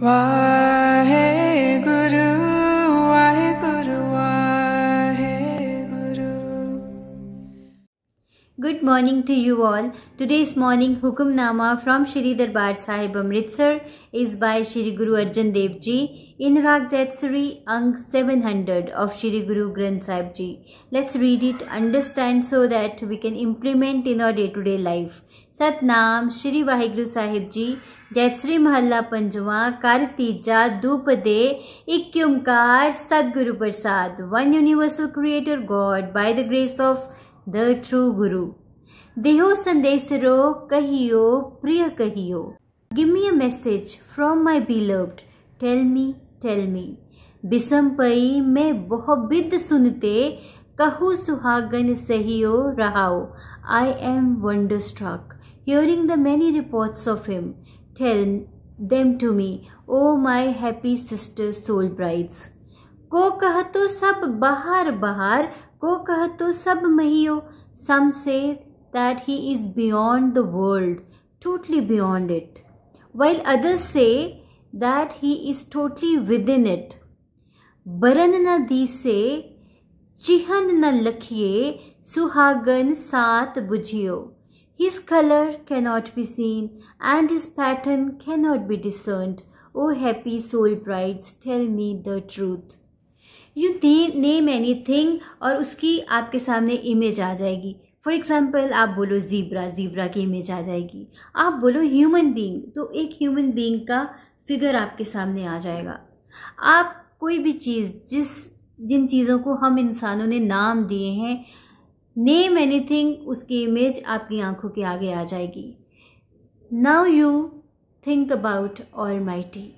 Good morning to you all. Today's morning Nama from Shri Darbar Sahib Amritsar is by Shri Guru Arjan Dev Ji in Rag Jatsuri Ang 700 of Shri Guru Granth Sahib Ji. Let's read it, understand so that we can implement in our day-to-day -day life. Satnam Shri Waheguru Sahib जी जय श्री महला पंजवा कर तीजा दुप दे एक ओंकार सतगुरु प्रसाद one universal creator God by the grace of the true guru देहो संदेश रो कहियो प्रिय कहियो give me a message from my beloved tell me tell me बिसम पई मैं बहुत बिद सुनते कहू सुहागन सहियो रहाओ I am wonderstruck hearing the many reports of him tell them to me O my happy sister soul brides को कह तो सब बाहर बाहर को कह तो सब महियो some say that he is beyond the world totally beyond it well others say that he is totally within it बरन न दी से चिहन न लखिए सुहागन सात बुझियो be seen and be pattern and not be cannot O happy soul happy tell me tell me the truth. Name anything और उसकी आपके सामने इमेज आ जाएगी फॉर एग्ज़ाम्पल आप बोलो ज़ीब्रा ज़ीब्रा की इमेज आ जाएगी आप बोलो ह्यूमन बींग तो एक ह्यूमन बींग का फिगर आपके सामने आ जाएगा आप कोई भी चीज़ जिस जिन चीज़ों को हम इंसानों ने नाम दिए हैं नेम एनीथिंग उसकी इमेज आपकी आंखों के आगे आ जाएगी now you think about almighty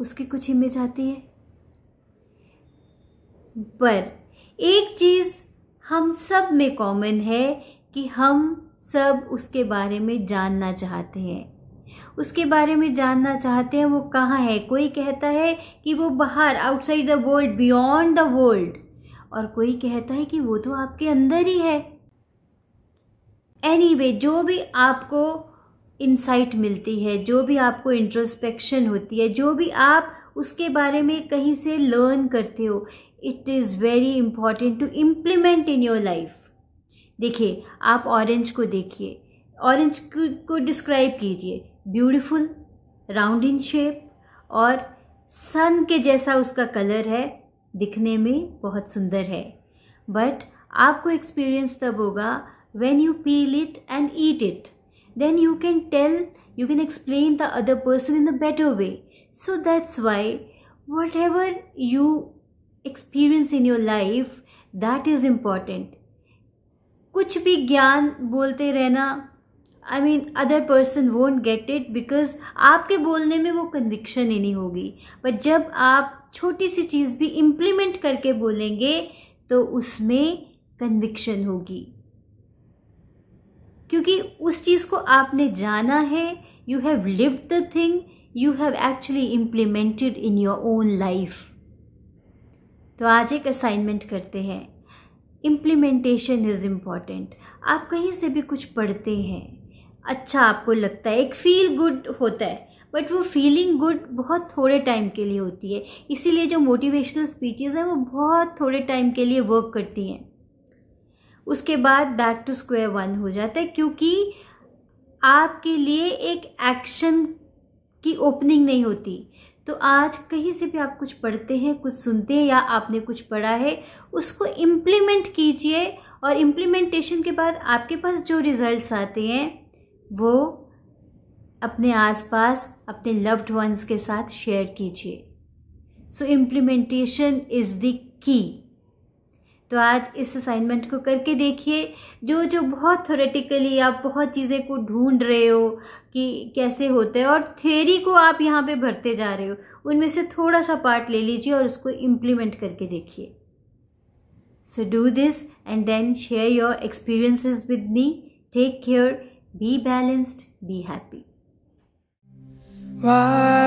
उसकी कुछ इमेज आती है पर एक चीज़ हम सब में कॉमन है कि हम सब उसके बारे में जानना चाहते हैं उसके बारे में जानना चाहते हैं वो कहाँ है कोई कहता है कि वो बाहर outside the world beyond the world और कोई कहता है कि वो तो आपके अंदर ही है एनी anyway, जो भी आपको इंसाइट मिलती है जो भी आपको इंट्रोस्पेक्शन होती है जो भी आप उसके बारे में कहीं से लर्न करते हो it is very important to implement in your life देखिए आप ऑरेंज को देखिए ऑरेंज को डिस्क्राइब कीजिए ब्यूटीफुल राउंड इन शेप और सन के जैसा उसका कलर है दिखने में बहुत सुंदर है बट आपको एक्सपीरियंस तब होगा when you peel it and eat it then you can tell you can explain the other person in a better way so that's why whatever you experience in your life that is important कुछ भी ज्ञान बोलते रहना I mean other person won't get it because आपके बोलने में वो conviction ही नहीं होगी बट जब आप छोटी सी चीज़ भी इम्प्लीमेंट करके बोलेंगे तो उसमें कन्विक्शन होगी क्योंकि उस चीज़ को आपने जाना है you have live the thing you have actually implemented in your own life तो आज एक असाइनमेंट करते हैं इम्प्लीमेंटेशन इज़ इम्पॉर्टेंट आप कहीं से भी कुछ पढ़ते हैं अच्छा आपको लगता है एक फील गुड होता है बट वो फीलिंग गुड बहुत थोड़े टाइम के लिए होती है इसीलिए जो मोटिवेशनल स्पीचेस हैं वो बहुत थोड़े टाइम के लिए वर्क करती हैं उसके बाद बैक टू स्क्वायर वन हो जाता है क्योंकि आपके लिए एक एक्शन की ओपनिंग नहीं होती तो आज कहीं से भी आप कुछ पढ़ते हैं कुछ सुनते हैं या आपने कुछ पढ़ा है उसको इम्प्लीमेंट कीजिए और इम्प्लीमेंटेशन के बाद आपके पास जो रिजल्ट्स आते हैं वो अपने आसपास अपने लव्ड वंस के साथ शेयर कीजिए सो इम्प्लीमेंटेशन इज़ द की तो आज इस असाइनमेंट को करके देखिए जो जो बहुत थोरेटिकली आप बहुत चीज़ें को ढूंढ रहे हो कि कैसे होते हैं और थेरी को आप यहाँ पे भरते जा रहे हो उनमें से थोड़ा सा पार्ट ले लीजिए और उसको इम्प्लीमेंट करके देखिए so do this and then share your experiences with me take care Be balanced, be happy. Why?